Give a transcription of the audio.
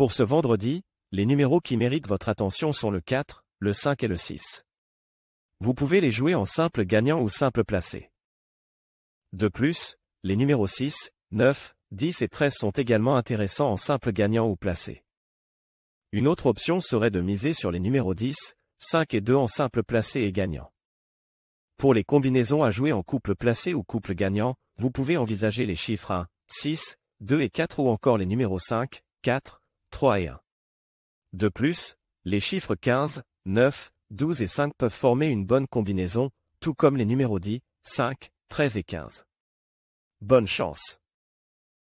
Pour ce vendredi, les numéros qui méritent votre attention sont le 4, le 5 et le 6. Vous pouvez les jouer en simple gagnant ou simple placé. De plus, les numéros 6, 9, 10 et 13 sont également intéressants en simple gagnant ou placé. Une autre option serait de miser sur les numéros 10, 5 et 2 en simple placé et gagnant. Pour les combinaisons à jouer en couple placé ou couple gagnant, vous pouvez envisager les chiffres 1, 6, 2 et 4 ou encore les numéros 5, 4, 3 et 1. De plus, les chiffres 15, 9, 12 et 5 peuvent former une bonne combinaison, tout comme les numéros 10, 5, 13 et 15. Bonne chance